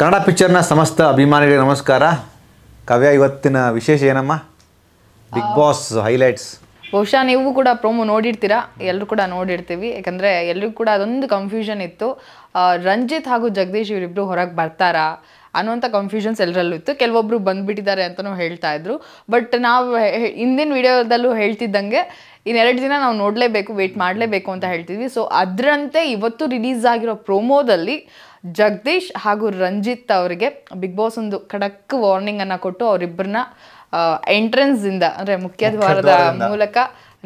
ಕನ್ನಡ ಪಿಕ್ಚರ್ನ ಸಮಸ್ತ ಅಭಿಮಾನಿಗಳಿಗೆ ನಮಸ್ಕಾರ ಕವ್ಯ ಇವತ್ತಿನ ವಿಶೇಷ ಏನಮ್ಮ ಬಿಗ್ ಬಾಸ್ ಹೈಲೈಟ್ಸ್ ಬಹುಶಃ ನೀವು ಕೂಡ ಪ್ರೊಮೋ ನೋಡಿರ್ತೀರಾ ಎಲ್ಲರೂ ಕೂಡ ನೋಡಿರ್ತೀವಿ ಯಾಕಂದರೆ ಎಲ್ಲರಿಗೂ ಕೂಡ ಅದೊಂದು ಕನ್ಫ್ಯೂಷನ್ ಇತ್ತು ರಂಜಿತ್ ಹಾಗೂ ಜಗದೀಶ್ ಇವರಿಬ್ಬರು ಹೊರಗೆ ಬರ್ತಾರಾ ಅನ್ನುವಂಥ ಕನ್ಫ್ಯೂಷನ್ಸ್ ಎಲ್ಲರಲ್ಲೂ ಇತ್ತು ಕೆಲವೊಬ್ಬರು ಬಂದುಬಿಟ್ಟಿದ್ದಾರೆ ಅಂತಲೂ ಹೇಳ್ತಾ ಇದ್ರು ಬಟ್ ನಾವು ಹಿಂದಿನ ವಿಡಿಯೋದಲ್ಲೂ ಹೇಳ್ತಿದ್ದಂಗೆ ಇನ್ನೆರಡು ದಿನ ನಾವು ನೋಡಲೇಬೇಕು ವೇಟ್ ಮಾಡಲೇಬೇಕು ಅಂತ ಹೇಳ್ತಿದ್ವಿ ಸೊ ಅದರಂತೆ ಇವತ್ತು ರಿಲೀಸ್ ಆಗಿರೋ ಪ್ರೋಮೋದಲ್ಲಿ ಜಗದೀಶ್ ಹಾಗೂ ರಂಜಿತ್ ಅವರಿಗೆ ಬಿಗ್ ಬಾಸ್ ಒಂದು ಖಡಕ್ ವಾರ್ನಿಂಗ್ ಅನ್ನ ಕೊಟ್ಟು ಅವರಿಬ್ಬರನ್ನ ಎಂಟ್ರೆನ್ಸ್ ಇಂದ ಅಂದ್ರೆ ಮುಖ್ಯ ದ್ವಾರದ ಮೂಲಕ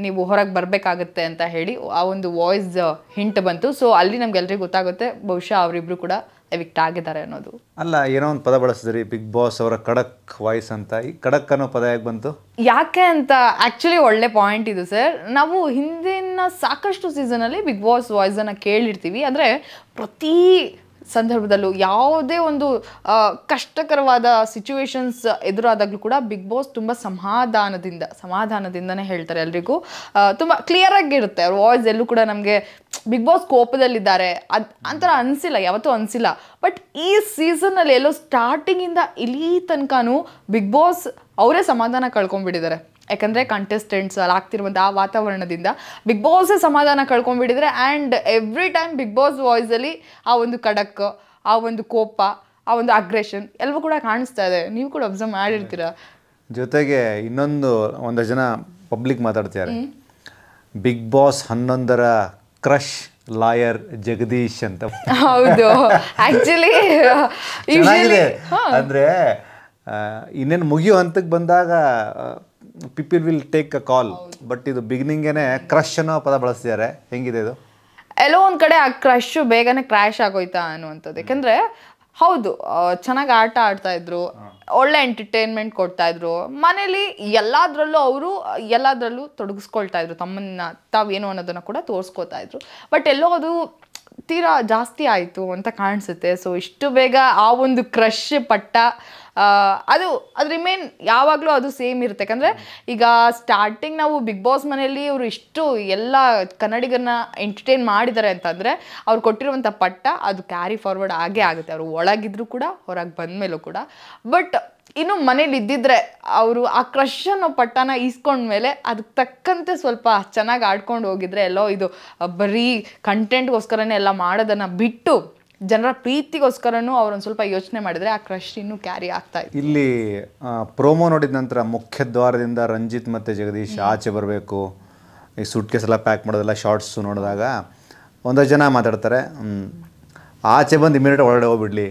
ನೀವು ಹೊರಗೆ ಬರಬೇಕಾಗುತ್ತೆ ಅಂತ ಹೇಳಿ ಆ ಒಂದು ವಾಯ್ಸ್ ಹಿಂಟ್ ಬಂತು ಸೊ ಅಲ್ಲಿ ನಮ್ಗೆಲ್ರಿಗೂ ಗೊತ್ತಾಗುತ್ತೆ ಬಹುಶಃ ಅವರಿಬ್ರು ಕೂಡ ಎವಿಕ್ಟ್ ಆಗಿದ್ದಾರೆ ಅನ್ನೋದು ಅಲ್ಲ ಏನೋ ಒಂದು ಪದ ಬಳಸಿದ್ರಿ ಬಿಗ್ ಬಾಸ್ ಅವರ ಖಡಕ್ ವಾಯ್ಸ್ ಅಂತ ಈ ಖಡಕ್ ಅನ್ನೋ ಪದ ಯಾಕೆ ಬಂತು ಯಾಕೆ ಅಂತ ಆಕ್ಚುಲಿ ಒಳ್ಳೆ ಪಾಯಿಂಟ್ ಇದು ಸರ್ ನಾವು ಹಿಂದಿನ ಸಾಕಷ್ಟು ಸೀಸನ್ ಅಲ್ಲಿ ಬಿಗ್ ಬಾಸ್ ವಾಯ್ಸ್ ಅನ್ನ ಕೇಳಿರ್ತೀವಿ ಅಂದ್ರೆ ಪ್ರತಿ ಸಂದರ್ಭದಲ್ಲೂ ಯಾವುದೇ ಒಂದು ಕಷ್ಟಕರವಾದ ಸಿಚುವೇಶನ್ಸ್ ಎದುರಾದಾಗಲೂ ಕೂಡ ಬಿಗ್ ಬಾಸ್ ತುಂಬ ಸಮಾಧಾನದಿಂದ ಸಮಾಧಾನದಿಂದನೇ ಹೇಳ್ತಾರೆ ಎಲ್ರಿಗೂ ತುಂಬ ಕ್ಲಿಯರಾಗಿರುತ್ತೆ ಅವ್ರ ವಾಯ್ಸ್ ಎಲ್ಲೂ ಕೂಡ ನಮಗೆ ಬಿಗ್ ಬಾಸ್ ಕೋಪದಲ್ಲಿದ್ದಾರೆ ಅದು ಅಂತರ ಅನಿಸಿಲ್ಲ ಯಾವತ್ತೂ ಅನಿಸಿಲ್ಲ ಬಟ್ ಈ ಸೀಸನ್ನಲ್ಲಿ ಎಲ್ಲೋ ಸ್ಟಾರ್ಟಿಂಗಿಂದ ಇಲ್ಲಿ ತನಕನೂ ಬಿಗ್ ಬಾಸ್ ಅವರೇ ಸಮಾಧಾನ ಕಳ್ಕೊಂಡ್ಬಿಟ್ಟಿದ್ದಾರೆ ಯಾಕಂದರೆ ಕಂಟೆಸ್ಟೆಂಟ್ಸ್ ಅಲ್ಲಿ ಆಗ್ತಿರುವಂಥ ಆ ವಾತಾವರಣದಿಂದ ಬಿಗ್ ಬಾಸೇ ಸಮಾಧಾನ ಕಳ್ಕೊಂಡ್ಬಿಟ್ಟಿದ್ರೆ and every time big boss ವಾಯ್ಸಲ್ಲಿ ಆ ಒಂದು ಖಡಕ್ ಆ ಒಂದು ಕೋಪ ಆ ಒಂದು ಅಗ್ರೆಷನ್ ಎಲ್ಲವೂ ಕೂಡ ಕಾಣಿಸ್ತಾ ಇದೆ ನೀವು ಕೂಡ ಅಬ್ಸರ್ವ್ ಮಾಡಿರ್ತೀರ ಜೊತೆಗೆ ಇನ್ನೊಂದು ಒಂದು ಜನ ಪಬ್ಲಿಕ್ ಮಾತಾಡ್ತಿದ್ದಾರೆ ಬಿಗ್ ಬಾಸ್ ಹನ್ನೊಂದರ ಕ್ರಶ್ ಲಾಯರ್ ಜಗದೀಶ್ ಅಂತ ಹೌದು ಆಕ್ಚುಲಿ ಅಂದ್ರೆ ಇನ್ನೇನು ಮುಗಿಯೋ ಹಂತಕ್ಕೆ ಬಂದಾಗ people will take a call but ಇದು ಬಿಗಿನಿಂಗೇನೆ ಕ್ರಶ್ ಅನ್ನೋ ಪದ ಬಳಸಿದ್ದಾರೆ ಹೆಂಗಿದೆ ಇದು ಎಲ್ಲೋ ಒಂದು ಕಡೆ ಆ ಕ್ರಶ್ ಬೇಗನೆ ಕ್ರ್ಯಾಶ್ ಆಗೋಯ್ತಾ ಅನ್ನುವಂಥದ್ದು ಯಾಕಂದ್ರೆ ಹೌದು ಚೆನ್ನಾಗಿ ಆಟ ಆಡ್ತಾ ಇದ್ರು ಒಳ್ಳೆ ಎಂಟರ್ಟೈನ್ಮೆಂಟ್ ಕೊಡ್ತಾ ಇದ್ರು ಮನೇಲಿ ಎಲ್ಲಾದ್ರಲ್ಲೂ ಅವರು ಎಲ್ಲಾದ್ರಲ್ಲೂ ತೊಡಗಿಸ್ಕೊಳ್ತಾ ಇದ್ರು ತಮ್ಮನ್ನ ತಾವೇನು ಅನ್ನೋದನ್ನ ಕೂಡ ತೋರಿಸ್ಕೋತಾ ಇದ್ರು ಬಟ್ ಎಲ್ಲೋ ಅದು ತೀರಾ ಜಾಸ್ತಿ ಆಯಿತು ಅಂತ ಕಾಣಿಸುತ್ತೆ ಸೊ ಇಷ್ಟು ಬೇಗ ಆ ಒಂದು ಕ್ರಶ್ ಪಟ್ಟ ಅದು ಅದು ರಿಮೇನ್ ಯಾವಾಗಲೂ ಅದು ಸೇಮ್ ಇರುತ್ತೆ ಯಾಕಂದರೆ ಈಗ ಸ್ಟಾರ್ಟಿಂಗ್ ನಾವು ಬಿಗ್ ಬಾಸ್ ಮನೆಯಲ್ಲಿ ಅವರು ಇಷ್ಟು ಎಲ್ಲ ಕನ್ನಡಿಗರನ್ನ ಎಂಟರ್ಟೈನ್ ಮಾಡಿದ್ದಾರೆ ಅಂತಂದರೆ ಅವ್ರು ಕೊಟ್ಟಿರುವಂಥ ಪಟ್ಟ ಅದು ಕ್ಯಾರಿ ಫಾರ್ವರ್ಡ್ ಆಗೇ ಆಗುತ್ತೆ ಅವರು ಒಳಗಿದ್ರು ಕೂಡ ಹೊರಗೆ ಬಂದಮೇಲೂ ಕೂಡ ಬಟ್ ಇನ್ನು ಮನೇಲಿ ಇದ್ದಿದ್ರೆ ಅವರು ಆ ಕ್ರಶ್ ಅನ್ನೋ ಪಟ್ಟನ ಈಸ್ಕೊಂಡ್ಮೇಲೆ ಅದಕ್ಕೆ ತಕ್ಕಂತೆ ಸ್ವಲ್ಪ ಚೆನ್ನಾಗಿ ಆಡ್ಕೊಂಡು ಹೋಗಿದ್ರೆ ಎಲ್ಲೋ ಇದು ಬರೀ ಕಂಟೆಂಟ್ಗೋಸ್ಕರನೇ ಎಲ್ಲ ಮಾಡೋದನ್ನು ಬಿಟ್ಟು ಜನರ ಪ್ರೀತಿಗೋಸ್ಕರನೂ ಅವ್ರೊಂದು ಸ್ವಲ್ಪ ಯೋಚನೆ ಮಾಡಿದರೆ ಆ ಕ್ರಶ್ ಇನ್ನೂ ಕ್ಯಾರಿ ಆಗ್ತಾ ಇದೆ ಇಲ್ಲಿ ಪ್ರೋಮೋ ನೋಡಿದ ನಂತರ ಮುಖ್ಯ ದ್ವಾರದಿಂದ ರಂಜಿತ್ ಮತ್ತು ಜಗದೀಶ್ ಆಚೆ ಬರಬೇಕು ಈ ಸುಟ್ಕೇಸ್ ಎಲ್ಲ ಪ್ಯಾಕ್ ಮಾಡೋದೆಲ್ಲ ಶಾರ್ಟ್ಸು ನೋಡಿದಾಗ ಒಂದಷ್ಟು ಜನ ಮಾತಾಡ್ತಾರೆ ಆಚೆ ಬಂದು ಇಮಿಡಿಯೇಟ್ ಒಳಗಡೆ ಹೋಗ್ಬಿಡ್ಲಿ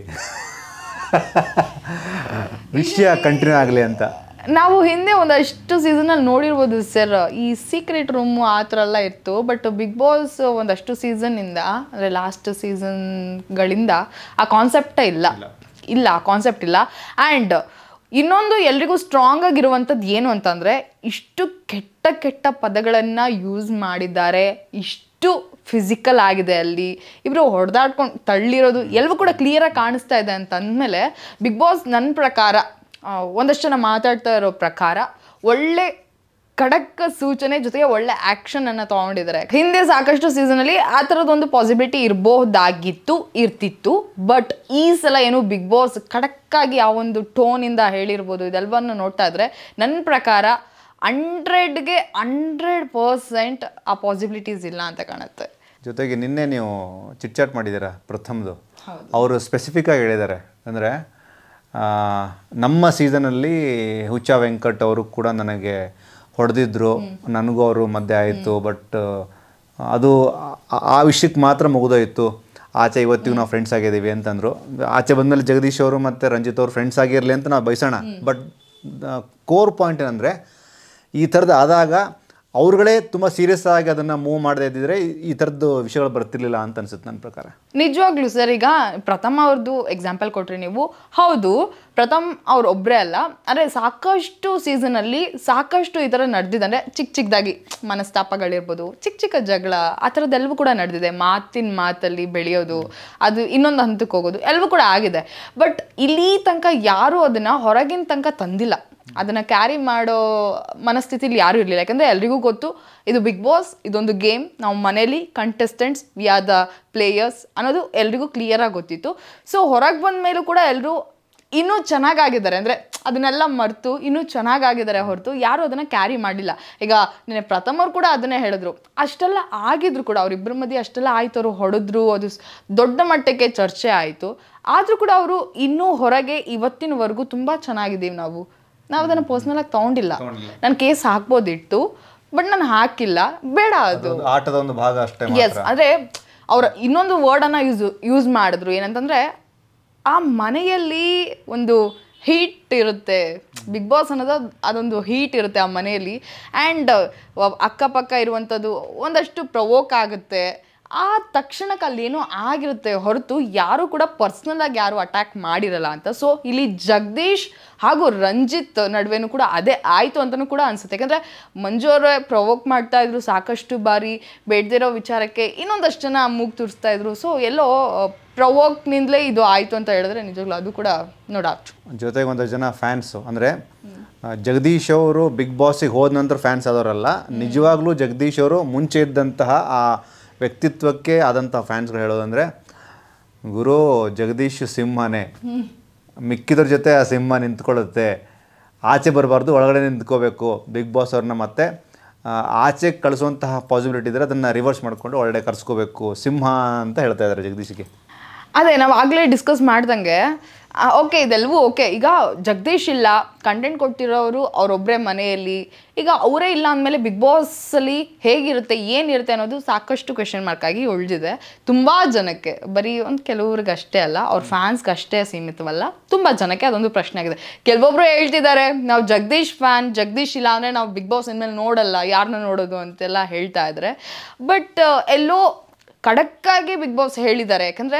ವಿಷಯ ಕಂಟಿನ್ಯೂ ಆಗಲಿ ಅಂತ ನಾವು ಹಿಂದೆ ಒಂದಷ್ಟು ಅಲ್ಲಿ ನೋಡಿರ್ಬೋದು ಸರ್ ಈ ಸೀಕ್ರೆಟ್ ರೂಮ್ ಆ ಥರ ಎಲ್ಲ ಇತ್ತು ಬಟ್ ಬಿಗ್ ಬಾಸ್ ಒಂದಷ್ಟು ಸೀಸನ್ನಿಂದ ಅಂದ್ರೆ ಲಾಸ್ಟ್ ಸೀಸನ್ಗಳಿಂದ ಆ ಕಾನ್ಸೆಪ್ಟ ಇಲ್ಲ ಇಲ್ಲ ಆ ಕಾನ್ಸೆಪ್ಟ್ ಇಲ್ಲ ಅಂಡ್ ಇನ್ನೊಂದು ಎಲ್ರಿಗೂ ಸ್ಟ್ರಾಂಗ್ ಆಗಿರುವಂಥದ್ದು ಏನು ಅಂತಂದ್ರೆ ಇಷ್ಟು ಕೆಟ್ಟ ಕೆಟ್ಟ ಪದಗಳನ್ನು ಯೂಸ್ ಮಾಡಿದ್ದಾರೆ ಇಷ್ಟು ಅಷ್ಟು ಫಿಸಿಕಲ್ ಆಗಿದೆ ಅಲ್ಲಿ ಇಬ್ಬರು ಹೊಡೆದಾಡ್ಕೊಂಡು ತಳ್ಳಿರೋದು ಎಲ್ಲವೂ ಕೂಡ ಕ್ಲಿಯರಾಗಿ ಕಾಣಿಸ್ತಾ ಇದೆ ಅಂತ ಅಂದಮೇಲೆ ಬಿಗ್ ಬಾಸ್ ನನ್ನ ಪ್ರಕಾರ ಒಂದಷ್ಟು ಜನ ಮಾತಾಡ್ತಾ ಇರೋ ಪ್ರಕಾರ ಒಳ್ಳೆ ಖಡಕ್ ಸೂಚನೆ ಜೊತೆಗೆ ಒಳ್ಳೆ ಅನ್ನು ತೊಗೊಂಡಿದ್ದಾರೆ ಹಿಂದೆ ಸಾಕಷ್ಟು ಸೀಸನಲ್ಲಿ ಆ ಥರದೊಂದು ಪಾಸಿಬಿಲಿಟಿ ಇರಬಹುದಾಗಿತ್ತು ಇರ್ತಿತ್ತು ಬಟ್ ಈ ಸಲ ಏನು ಬಿಗ್ ಬಾಸ್ ಖಡಕ್ಕಾಗಿ ಆ ಒಂದು ಟೋನಿಂದ ಹೇಳಿರ್ಬೋದು ಇದೆಲ್ಲವನ್ನು ನೋಡ್ತಾ ಇದ್ರೆ ನನ್ನ ಪ್ರಕಾರ ಹಂಡ್ರೆಡ್ಗೆ ಹಂಡ್ರೆಡ್ ಪರ್ಸೆಂಟ್ ಆ ಪಾಸಿಬಿಲಿಟೀಸ್ ಇಲ್ಲ ಅಂತ ಕಾಣುತ್ತೆ ಜೊತೆಗೆ ನಿನ್ನೆ ನೀವು ಚಿಟ್ಚಾಟ್ ಮಾಡಿದ್ದೀರ ಪ್ರಥಮದು ಅವರು ಆಗಿ ಹೇಳಿದ್ದಾರೆ ಅಂದರೆ ನಮ್ಮ ಸೀಸನಲ್ಲಿ ಹುಚ್ಚ ವೆಂಕಟ್ ಅವರು ಕೂಡ ನನಗೆ ಹೊಡೆದಿದ್ರು ನನಗೂ ಅವರು ಮಧ್ಯೆ ಆಯಿತು ಬಟ್ ಅದು ಆ ವಿಷಯಕ್ಕೆ ಮಾತ್ರ ಮುಗಿದೋಯಿತು ಆಚೆ ಇವತ್ತಿಗೂ ನಾವು ಫ್ರೆಂಡ್ಸ್ ಆಗಿದ್ದೀವಿ ಅಂತಂದರು ಆಚೆ ಬಂದಮೇಲೆ ಜಗದೀಶ್ ಅವರು ಮತ್ತು ರಂಜಿತ್ ಅವರು ಫ್ರೆಂಡ್ಸ್ ಆಗಿರಲಿ ಅಂತ ನಾವು ಬಯಸೋಣ ಬಟ್ ಕೋರ್ ಪಾಯಿಂಟ್ ಏನಂದರೆ ಈ ಥರದ್ದು ಆದಾಗ ಅವ್ರಗಳೇ ತುಂಬ ಸೀರಿಯಸ್ ಆಗಿ ಅದನ್ನು ಮೂವ್ ಮಾಡದೇ ಇದ್ದಿದ್ರೆ ಈ ಥರದ್ದು ವಿಷಯಗಳು ಬರ್ತಿರ್ಲಿಲ್ಲ ಅಂತ ಅನ್ಸುತ್ತೆ ನನ್ನ ಪ್ರಕಾರ ನಿಜವಾಗ್ಲೂ ಸರ್ ಈಗ ಪ್ರಥಮ ಅವ್ರದ್ದು ಎಕ್ಸಾಂಪಲ್ ಕೊಟ್ರಿ ನೀವು ಹೌದು ಪ್ರಥಮ್ ಅವ್ರ ಒಬ್ಬರೇ ಅಲ್ಲ ಅಂದರೆ ಸಾಕಷ್ಟು ಸೀಸನಲ್ಲಿ ಸಾಕಷ್ಟು ಈ ಥರ ನಡೆದಿದೆ ಅಂದರೆ ಚಿಕ್ಕ ಚಿಕ್ಕದಾಗಿ ಮನಸ್ತಾಪಗಳಿರ್ಬೋದು ಚಿಕ್ಕ ಚಿಕ್ಕ ಜಗಳ ಆ ಥರದ್ದೆಲ್ಲವೂ ಕೂಡ ನಡೆದಿದೆ ಮಾತಿನ ಮಾತಲ್ಲಿ ಬೆಳೆಯೋದು ಅದು ಇನ್ನೊಂದು ಹಂತಕ್ಕೆ ಹೋಗೋದು ಎಲ್ಲವೂ ಕೂಡ ಆಗಿದೆ ಬಟ್ ಇಲ್ಲಿ ತನಕ ಯಾರೂ ಅದನ್ನು ಹೊರಗಿನ ತನಕ ತಂದಿಲ್ಲ ಅದನ್ನ ಕ್ಯಾರಿ ಮಾಡೋ ಮನಸ್ಥಿತಿಲಿ ಯಾರೂ ಇರಲಿಲ್ಲ ಯಾಕಂದರೆ ಎಲ್ರಿಗೂ ಗೊತ್ತು ಇದು ಬಿಗ್ ಬಾಸ್ ಇದೊಂದು ಗೇಮ್ ನಾವು ಮನೇಲಿ contestants we are the players ಅನ್ನೋದು ಎಲ್ರಿಗೂ ಕ್ಲಿಯರಾಗಿ ಗೊತ್ತಿತ್ತು ಸೊ ಹೊರಗೆ ಬಂದ ಮೇಲೂ ಕೂಡ ಎಲ್ಲರೂ ಇನ್ನೂ ಚೆನ್ನಾಗಾಗಿದ್ದಾರೆ ಅಂದರೆ ಅದನ್ನೆಲ್ಲ ಮರೆತು ಇನ್ನೂ ಚೆನ್ನಾಗಾಗಿದ್ದಾರೆ ಹೊರತು ಯಾರೂ ಅದನ್ನು ಕ್ಯಾರಿ ಮಾಡಲಿಲ್ಲ ಈಗ ನಿನ್ನೆ ಪ್ರಥಮರು ಕೂಡ ಅದನ್ನೇ ಹೇಳಿದ್ರು ಅಷ್ಟೆಲ್ಲ ಆಗಿದ್ರು ಕೂಡ ಅವರಿಬ್ಬರ ಮಧ್ಯೆ ಅಷ್ಟೆಲ್ಲ ಆಯಿತು ಹೊಡೆದ್ರು ಅದು ದೊಡ್ಡ ಮಟ್ಟಕ್ಕೆ ಚರ್ಚೆ ಆಯಿತು ಆದರೂ ಕೂಡ ಅವರು ಇನ್ನೂ ಹೊರಗೆ ಇವತ್ತಿನವರೆಗೂ ತುಂಬ ಚೆನ್ನಾಗಿದ್ದೀವಿ ನಾವು ನಾವು ಅದನ್ನು ಪರ್ಸ್ನಲ್ ಆಗಿ ತಗೊಂಡಿಲ್ಲ ನಾನು ಕೇಸ್ ಹಾಕ್ಬೋದಿತ್ತು ಬಟ್ ನಾನು ಹಾಕಿಲ್ಲ ಬೇಡ ಅದು ಆಟದ ಒಂದು ಭಾಗ ಅಷ್ಟೇ ಎಸ್ ಅಂದರೆ ಅವ್ರ ಇನ್ನೊಂದು ವರ್ಡನ್ನು ಯೂಸ್ ಯೂಸ್ ಮಾಡಿದ್ರು ಏನಂತಂದ್ರೆ ಆ ಮನೆಯಲ್ಲಿ ಒಂದು ಹೀಟ್ ಇರುತ್ತೆ ಬಿಗ್ ಬಾಸ್ ಅನ್ನೋದು ಅದೊಂದು ಹೀಟ್ ಇರುತ್ತೆ ಆ ಮನೆಯಲ್ಲಿ ಆ್ಯಂಡ್ ಅಕ್ಕಪಕ್ಕ ಇರುವಂಥದ್ದು ಒಂದಷ್ಟು ಪ್ರವೋಕ್ ಆಗುತ್ತೆ ಆ ತಕ್ಷಣಕ್ಕೆ ಅಲ್ಲೇನೋ ಆಗಿರುತ್ತೆ ಹೊರತು ಯಾರು ಕೂಡ ಪರ್ಸ್ನಲ್ ಆಗಿ ಯಾರು ಅಟ್ಯಾಕ್ ಮಾಡಿರಲ್ಲ ಅಂತ ಸೊ ಇಲ್ಲಿ ಜಗದೀಶ್ ಹಾಗೂ ರಂಜಿತ್ ನಡುವೆನೂ ಕೂಡ ಅದೇ ಆಯಿತು ಅಂತಲೂ ಕೂಡ ಅನ್ಸುತ್ತೆ ಯಾಕಂದರೆ ಮಂಜು ಅವರೇ ಪ್ರವೋಕ್ ಮಾಡ್ತಾ ಇದ್ರು ಸಾಕಷ್ಟು ಬಾರಿ ಬೇಡದಿರೋ ವಿಚಾರಕ್ಕೆ ಇನ್ನೊಂದಷ್ಟು ಜನ ಮೂಗು ತುರಿಸ್ತಾ ಇದ್ರು ಸೊ ಎಲ್ಲೋ ನಿಂದಲೇ ಇದು ಆಯಿತು ಅಂತ ಹೇಳಿದ್ರೆ ನಿಜವಾಗ್ಲೂ ಅದು ಕೂಡ ನೋಡ ಜೊತೆಗೆ ಒಂದಷ್ಟು ಜನ ಫ್ಯಾನ್ಸು ಅಂದರೆ ಜಗದೀಶ್ ಅವರು ಬಿಗ್ ಬಾಸಿಗೆ ಹೋದ ನಂತರ ಫ್ಯಾನ್ಸ್ ಆದವರಲ್ಲ ನಿಜವಾಗ್ಲೂ ಜಗದೀಶ್ ಅವರು ಮುಂಚೆ ಇದ್ದಂತಹ ಆ ವ್ಯಕ್ತಿತ್ವಕ್ಕೆ ಆದಂಥ ಫ್ಯಾನ್ಸ್ಗಳು ಹೇಳೋದಂದರೆ ಗುರು ಜಗದೀಶ್ ಸಿಂಹನೇ ಮಿಕ್ಕಿದ್ರ ಜೊತೆ ಆ ಸಿಂಹ ನಿಂತ್ಕೊಳ್ಳುತ್ತೆ ಆಚೆ ಬರಬಾರ್ದು ಒಳಗಡೆ ನಿಂತ್ಕೋಬೇಕು ಬಿಗ್ ಬಾಸ್ ಅವ್ರನ್ನ ಮತ್ತೆ ಆಚೆ ಕಳಿಸುವಂತಹ ಪಾಸಿಬಿಲಿಟಿ ಇದ್ದರೆ ಅದನ್ನು ರಿವರ್ಸ್ ಮಾಡಿಕೊಂಡು ಒಳ್ಳೆ ಕರ್ಸ್ಕೋಬೇಕು ಸಿಂಹ ಅಂತ ಹೇಳ್ತಾ ಇದ್ದಾರೆ ಜಗದೀಶಿಗೆ ಅದೇ ನಾವು ಆಗಲೇ ಡಿಸ್ಕಸ್ ಮಾಡ್ದಂಗೆ ಓಕೆ ಇದೆಲ್ಲವೂ ಓಕೆ ಈಗ ಜಗದೀಶ್ ಇಲ್ಲ ಕಂಟೆಂಟ್ ಕೊಟ್ಟಿರೋರು ಅವರೊಬ್ಬರೇ ಮನೆಯಲ್ಲಿ ಈಗ ಅವರೇ ಇಲ್ಲ ಅಂದಮೇಲೆ ಬಿಗ್ ಬಾಸಲ್ಲಿ ಹೇಗಿರುತ್ತೆ ಏನಿರುತ್ತೆ ಅನ್ನೋದು ಸಾಕಷ್ಟು ಕ್ವೆಶನ್ ಮಾರ್ಕಾಗಿ ಉಳಿದಿದೆ ತುಂಬ ಜನಕ್ಕೆ ಬರೀ ಒಂದು ಕೆಲವ್ರಿಗೆ ಅಷ್ಟೇ ಅಲ್ಲ ಅವ್ರ ಫ್ಯಾನ್ಸ್ಗೆ ಅಷ್ಟೇ ಸೀಮಿತವಲ್ಲ ತುಂಬ ಜನಕ್ಕೆ ಅದೊಂದು ಪ್ರಶ್ನೆ ಆಗಿದೆ ಕೆಲವೊಬ್ಬರು ಹೇಳ್ತಿದ್ದಾರೆ ನಾವು ಜಗದೀಶ್ ಫ್ಯಾನ್ ಜಗದೀಶ್ ಇಲ್ಲ ಅಂದರೆ ನಾವು ಬಿಗ್ ಬಾಸ್ ಇನ್ಮೇಲೆ ನೋಡಲ್ಲ ಯಾರನ್ನ ನೋಡೋದು ಅಂತೆಲ್ಲ ಹೇಳ್ತಾ ಇದ್ದಾರೆ ಬಟ್ ಎಲ್ಲೋ ಖಡಕ್ಕಾಗಿ ಬಿಗ್ ಬಾಸ್ ಹೇಳಿದ್ದಾರೆ ಯಾಕಂದರೆ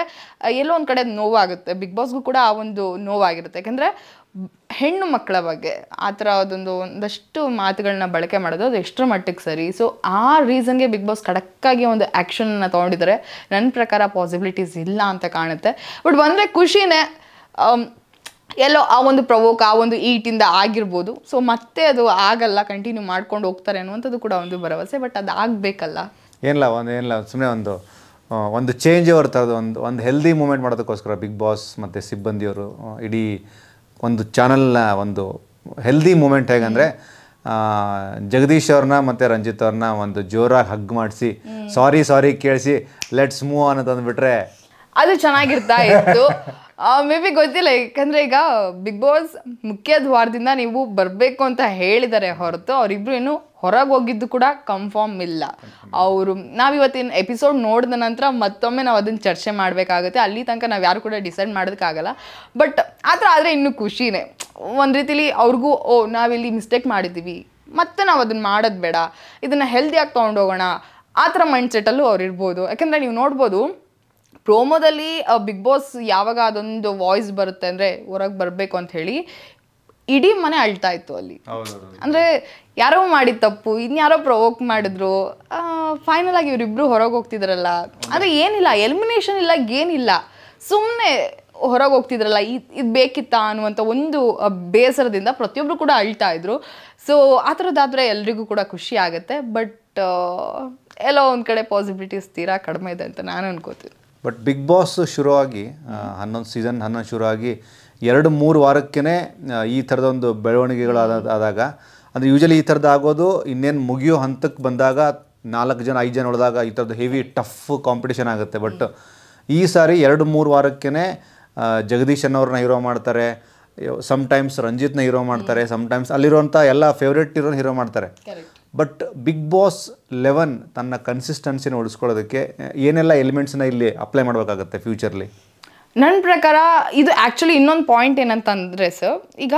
ಎಲ್ಲೋ ಒಂದು ಕಡೆ ನೋವಾಗುತ್ತೆ ಬಿಗ್ ಬಾಸ್ಗೂ ಕೂಡ ಆ ಒಂದು ನೋವಾಗಿರುತ್ತೆ ಯಾಕಂದರೆ ಹೆಣ್ಣು ಮಕ್ಕಳ ಬಗ್ಗೆ ಆ ಥರ ಅದೊಂದು ಒಂದಷ್ಟು ಮಾತುಗಳನ್ನ ಬಳಕೆ ಮಾಡೋದು ಅದು ಎಷ್ಟರ ಮಟ್ಟಿಗೆ ಸರಿ ಸೊ ಆ ರೀಸನ್ಗೆ ಬಿಗ್ ಬಾಸ್ ಖಡಕ್ಕಾಗಿ ಒಂದು ಆ್ಯಕ್ಷನನ್ನು ತೊಗೊಂಡಿದ್ದಾರೆ ನನ್ನ ಪ್ರಕಾರ ಪಾಸಿಬಿಲಿಟೀಸ್ ಇಲ್ಲ ಅಂತ ಕಾಣುತ್ತೆ ಬಟ್ ಬಂದರೆ ಖುಷಿನೇ ಎಲ್ಲೋ ಆ ಒಂದು ಪ್ರವೋಕ್ ಆ ಒಂದು ಈಟಿಂದ ಆಗಿರ್ಬೋದು ಸೊ ಮತ್ತೆ ಅದು ಆಗಲ್ಲ ಕಂಟಿನ್ಯೂ ಮಾಡ್ಕೊಂಡು ಹೋಗ್ತಾರೆ ಅನ್ನುವಂಥದ್ದು ಕೂಡ ಒಂದು ಭರವಸೆ ಬಟ್ ಅದು ಆಗಬೇಕಲ್ಲ ಏನಿಲ್ಲ ಒಂದು ಏನಿಲ್ಲ ಸುಮ್ಮನೆ ಒಂದು ಒಂದು ಚೇಂಜ್ ಅವ್ರ ಥರದ್ದು ಒಂದು ಒಂದು ಹೆಲ್ದಿ ಮೂಮೆಂಟ್ ಮಾಡೋದಕ್ಕೋಸ್ಕರ ಬಿಗ್ ಬಾಸ್ ಮತ್ತು ಸಿಬ್ಬಂದಿಯವರು ಇಡೀ ಒಂದು ಚಾನಲ್ನ ಒಂದು ಹೆಲ್ದಿ ಮೂಮೆಂಟ್ ಹೇಗಂದರೆ ಜಗದೀಶ್ ಅವ್ರನ್ನ ಮತ್ತು ರಂಜಿತ್ ಅವ್ರನ್ನ ಒಂದು ಜೋರಾಗಿ ಹಗ್ ಮಾಡಿಸಿ ಸಾರಿ ಸಾರಿ ಕೇಳಿಸಿ ಲೆಟ್ಸ್ ಮೂವ್ ಅನ್ನೋದು ಅಂದ್ಬಿಟ್ರೆ ಅದು ಚೆನ್ನಾಗಿರ್ತಾ ಇತ್ತು ಮೇ ಬಿ ಗೊತ್ತಿಲ್ಲ ಯಾಕಂದರೆ ಈಗ ಬಿಗ್ ಬಾಸ್ ಮುಖ್ಯ ದ್ವಾರದಿಂದ ನೀವು ಬರಬೇಕು ಅಂತ ಹೇಳಿದ್ದಾರೆ ಹೊರತು ಅವರಿಬ್ರು ಏನು ಹೊರಗೆ ಹೋಗಿದ್ದು ಕೂಡ ಕನ್ಫರ್ಮ್ ಇಲ್ಲ ಅವರು ನಾವು ಇವತ್ತಿನ ಎಪಿಸೋಡ್ ನೋಡಿದ ನಂತರ ಮತ್ತೊಮ್ಮೆ ನಾವು ಅದನ್ನು ಚರ್ಚೆ ಮಾಡಬೇಕಾಗುತ್ತೆ ಅಲ್ಲಿ ತನಕ ನಾವು ಯಾರು ಕೂಡ ಡಿಸೈಡ್ ಮಾಡೋದಕ್ಕಾಗಲ್ಲ ಬಟ್ ಆ ಥರ ಆದರೆ ಇನ್ನೂ ಖುಷಿನೇ ಒಂದು ರೀತಿಲಿ ಅವ್ರಿಗೂ ಓ ನಾವಿಲ್ಲಿ ಮಿಸ್ಟೇಕ್ ಮಾಡಿದ್ದೀವಿ ಮತ್ತೆ ನಾವು ಅದನ್ನು ಮಾಡೋದು ಬೇಡ ಇದನ್ನು ಹೆಲ್ದಿಯಾಗಿ ತೊಗೊಂಡೋಗೋಣ ಆ ಥರ ಮೈಂಡ್ಸೆಟ್ಟಲ್ಲೂ ಅವ್ರು ಇರ್ಬೋದು ಯಾಕಂದರೆ ನೀವು ನೋಡ್ಬೋದು ಪ್ರೋಮೋದಲ್ಲಿ ಬಿಗ್ ಬಾಸ್ ಯಾವಾಗ ಅದೊಂದು ವಾಯ್ಸ್ ಬರುತ್ತೆ ಅಂದರೆ ಹೊರಗೆ ಬರಬೇಕು ಅಂತ ಹೇಳಿ ಇಡೀ ಮನೆ ಅಳ್ತಾ ಇತ್ತು ಅಲ್ಲಿ ಅಂದರೆ ಯಾರೋ ಮಾಡಿದ ತಪ್ಪು ಇನ್ಯಾರೋ ಪ್ರೊವೋಕ್ ಮಾಡಿದ್ರು ಫೈನಲ್ ಆಗಿ ಇವರಿಬ್ರು ಹೊರಗೆ ಹೋಗ್ತಿದ್ರಲ್ಲ ಅಂದರೆ ಏನಿಲ್ಲ ಎಲಿಮಿನೇಷನ್ ಇಲ್ಲ ಏನಿಲ್ಲ ಸುಮ್ಮನೆ ಹೊರಗೆ ಹೋಗ್ತಿದ್ರಲ್ಲ ಇದು ಬೇಕಿತ್ತಾ ಅನ್ನುವಂಥ ಒಂದು ಬೇಸರದಿಂದ ಪ್ರತಿಯೊಬ್ಬರು ಕೂಡ ಅಳ್ತಾ ಇದ್ರು ಸೊ ಆ ಥರದ್ದಾದರೆ ಎಲ್ರಿಗೂ ಕೂಡ ಖುಷಿ ಆಗುತ್ತೆ ಬಟ್ ಎಲ್ಲೋ ಒಂದು ಕಡೆ ಪಾಸಿಬಿಲಿಟೀಸ್ ತೀರಾ ಕಡಿಮೆ ಇದೆ ಅಂತ ನಾನು ಅನ್ಕೋತೀನಿ ಬಟ್ ಬಿಗ್ ಬಾಸ್ ಶುರುವಾಗಿ ಹನ್ನೊಂದು ಸೀಸನ್ ಹನ್ನೊಂದು ಶುರುವಾಗಿ ಎರಡು ಮೂರು ವಾರಕ್ಕೇ ಈ ಥರದ ಒಂದು ಬೆಳವಣಿಗೆಗಳು ಆದಾಗ ಅಂದರೆ ಯೂಶಲಿ ಈ ಥರದ್ದು ಆಗೋದು ಇನ್ನೇನು ಮುಗಿಯೋ ಹಂತಕ್ಕೆ ಬಂದಾಗ ನಾಲ್ಕು ಜನ ಐದು ಜನ ಹೊಡೆದಾಗ ಈ ಥರದ್ದು ಹೆವಿ ಟಫ್ ಕಾಂಪಿಟೇಷನ್ ಆಗುತ್ತೆ ಬಟ್ ಈ ಸಾರಿ ಎರಡು ಮೂರು ವಾರಕ್ಕೇ ಜಗದೀಶ್ ಅವ್ರನ್ನ ಹೀರೋ ಮಾಡ್ತಾರೆ ಸಮ್ ಟೈಮ್ಸ್ ರಂಜಿತ್ನ ಹೀರೋ ಮಾಡ್ತಾರೆ ಸಮ್ ಟೈಮ್ಸ್ ಅಲ್ಲಿರುವಂಥ ಎಲ್ಲ ಫೇವ್ರೆಟ್ ಇರೋನ್ನ ಹೀರೋ ಮಾಡ್ತಾರೆ ಬಟ್ ಬಿಗ್ ಬಾಸ್ ಲೆವೆನ್ ತನ್ನ ಕನ್ಸಿಸ್ಟೆನ್ಸಿನ ಉಳಿಸ್ಕೊಳ್ಳೋದಕ್ಕೆ ಏನೆಲ್ಲ ಎಲಿಮೆಂಟ್ಸ್ನ ಇಲ್ಲಿ ಅಪ್ಲೈ ಮಾಡಬೇಕಾಗತ್ತೆ ಫ್ಯೂಚರ್ಲಿ ನನ್ನ ಪ್ರಕಾರ ಇದು ಆ್ಯಕ್ಚುಲಿ ಇನ್ನೊಂದು ಪಾಯಿಂಟ್ ಏನಂತಂದರೆ ಸರ್ ಈಗ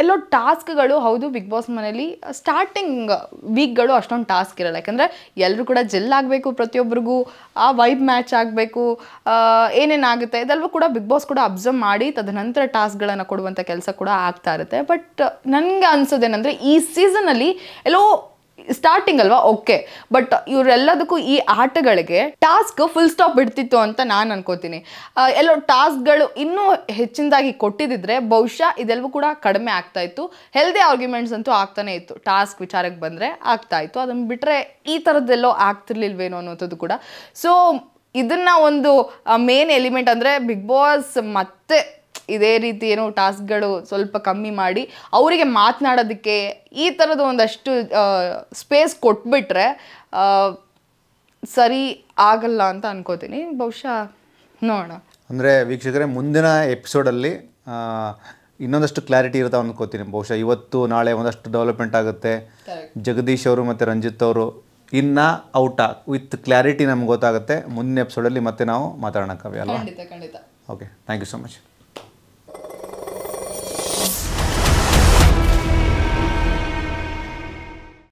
ಎಲ್ಲೋ ಟಾಸ್ಕ್ಗಳು ಹೌದು ಬಿಗ್ ಬಾಸ್ ಮನೇಲಿ ಸ್ಟಾರ್ಟಿಂಗ್ ವೀಕ್ಗಳು ಅಷ್ಟೊಂದು ಟಾಸ್ಕ್ ಇರಲ್ಲ ಯಾಕಂದರೆ ಎಲ್ಲರೂ ಕೂಡ ಆಗಬೇಕು ಪ್ರತಿಯೊಬ್ಬರಿಗೂ ಆ ವೈಬ್ ಮ್ಯಾಚ್ ಆಗಬೇಕು ಏನೇನಾಗುತ್ತೆ ಇದೆಲ್ಲವೂ ಕೂಡ ಬಿಗ್ ಬಾಸ್ ಕೂಡ ಅಬ್ಸರ್ವ್ ಮಾಡಿ ತದನಂತರ ಟಾಸ್ಕ್ಗಳನ್ನು ಕೊಡುವಂಥ ಕೆಲಸ ಕೂಡ ಆಗ್ತಾ ಇರುತ್ತೆ ಬಟ್ ನನಗೆ ಅನಿಸೋದೇನೆಂದರೆ ಈ ಸೀಸನಲ್ಲಿ ಎಲ್ಲೋ ಸ್ಟಾರ್ಟಿಂಗ್ ಅಲ್ವಾ ಓಕೆ ಬಟ್ ಇವರೆಲ್ಲದಕ್ಕೂ ಈ ಆಟಗಳಿಗೆ ಟಾಸ್ಕ್ ಫುಲ್ ಸ್ಟಾಪ್ ಬಿಡ್ತಿತ್ತು ಅಂತ ನಾನು ಅನ್ಕೋತೀನಿ ಎಲ್ಲೋ ಟಾಸ್ಕ್ಗಳು ಇನ್ನೂ ಹೆಚ್ಚಿನದಾಗಿ ಕೊಟ್ಟಿದ್ದಿದ್ರೆ ಬಹುಶಃ ಇದೆಲ್ಲವೂ ಕೂಡ ಕಡಿಮೆ ಆಗ್ತಾ ಇತ್ತು ಹೆಲ್ದಿ ಆರ್ಗ್ಯುಮೆಂಟ್ಸ್ ಅಂತೂ ಆಗ್ತಾನೆ ಇತ್ತು ಟಾಸ್ಕ್ ವಿಚಾರಕ್ಕೆ ಬಂದರೆ ಆಗ್ತಾ ಇತ್ತು ಅದನ್ನು ಬಿಟ್ಟರೆ ಈ ಥರದ್ದೆಲ್ಲೋ ಆಗ್ತಿರ್ಲಿಲ್ವೇನೋ ಅನ್ನೋಂಥದ್ದು ಕೂಡ ಸೊ ಇದನ್ನ ಒಂದು ಮೇನ್ ಎಲಿಮೆಂಟ್ ಅಂದರೆ ಬಿಗ್ ಬಾಸ್ ಮತ್ತೆ ಇದೇ ರೀತಿ ಏನೋ ಟಾಸ್ಕ್ಗಳು ಸ್ವಲ್ಪ ಕಮ್ಮಿ ಮಾಡಿ ಅವರಿಗೆ ಮಾತನಾಡೋದಕ್ಕೆ ಈ ಥರದ ಒಂದಷ್ಟು ಸ್ಪೇಸ್ ಕೊಟ್ಬಿಟ್ರೆ ಸರಿ ಆಗಲ್ಲ ಅಂತ ಅನ್ಕೋತೀನಿ ಬಹುಶಃ ನೋಡೋಣ ಅಂದರೆ ವೀಕ್ಷಕರೇ ಮುಂದಿನ ಎಪಿಸೋಡಲ್ಲಿ ಇನ್ನೊಂದಷ್ಟು ಕ್ಲಾರಿಟಿ ಇರುತ್ತೆ ಅನ್ಕೋತೀನಿ ಬಹುಶಃ ಇವತ್ತು ನಾಳೆ ಒಂದಷ್ಟು ಡೆವಲಪ್ಮೆಂಟ್ ಆಗುತ್ತೆ ಜಗದೀಶ್ ಅವರು ಮತ್ತು ರಂಜಿತ್ ಅವರು ಇನ್ನ ಔಟ್ ವಿತ್ ಕ್ಲಾರಿಟಿ ನಮ್ಗೆ ಗೊತ್ತಾಗುತ್ತೆ ಮುಂದಿನ ಎಪಿಸೋಡಲ್ಲಿ ಮತ್ತೆ ನಾವು ಮಾತಾಡೋಣ ಕವಿ ಅಲ್ವಾ okay thank you so much